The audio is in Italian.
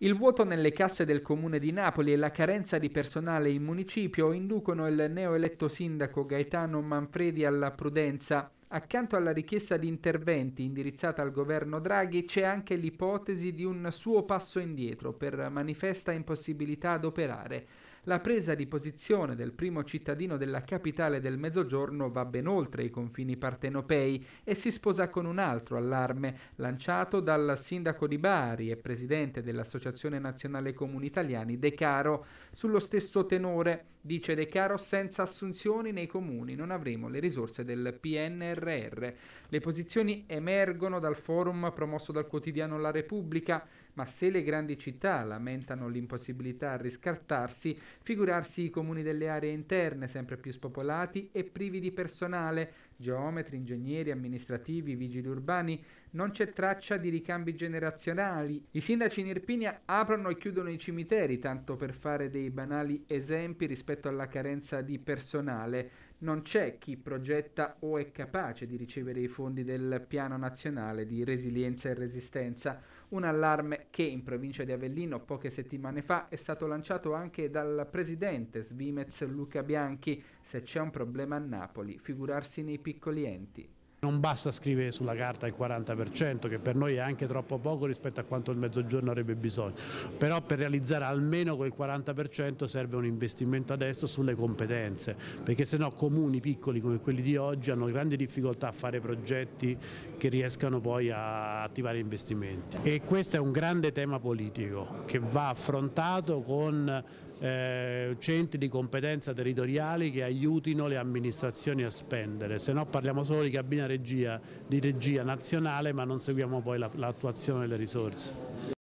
Il vuoto nelle casse del comune di Napoli e la carenza di personale in municipio inducono il neoeletto sindaco Gaetano Manfredi alla prudenza. Accanto alla richiesta di interventi indirizzata al governo Draghi c'è anche l'ipotesi di un suo passo indietro per manifesta impossibilità ad operare. La presa di posizione del primo cittadino della capitale del Mezzogiorno va ben oltre i confini partenopei e si sposa con un altro allarme lanciato dal sindaco di Bari e presidente dell'Associazione Nazionale Comuni Italiani De Caro sullo stesso tenore Dice De Caro senza assunzioni nei comuni non avremo le risorse del PNRR. Le posizioni emergono dal forum promosso dal quotidiano La Repubblica, ma se le grandi città lamentano l'impossibilità a riscattarsi, figurarsi i comuni delle aree interne sempre più spopolati e privi di personale, geometri, ingegneri, amministrativi, vigili urbani, non c'è traccia di ricambi generazionali. I sindaci in Irpinia aprono e chiudono i cimiteri, tanto per fare dei banali esempi rispetto rispetto alla carenza di personale, non c'è chi progetta o è capace di ricevere i fondi del Piano Nazionale di Resilienza e Resistenza, un allarme che in provincia di Avellino poche settimane fa è stato lanciato anche dal presidente Svimez Luca Bianchi, se c'è un problema a Napoli, figurarsi nei piccoli enti. Non basta scrivere sulla carta il 40%, che per noi è anche troppo poco rispetto a quanto il mezzogiorno avrebbe bisogno, però per realizzare almeno quel 40% serve un investimento adesso sulle competenze, perché sennò comuni piccoli come quelli di oggi hanno grandi difficoltà a fare progetti che riescano poi a attivare investimenti. E questo è un grande tema politico che va affrontato con eh, centri di competenza territoriali che aiutino le amministrazioni a spendere, se no parliamo solo di cabine regia, di regia nazionale ma non seguiamo poi l'attuazione la, delle risorse.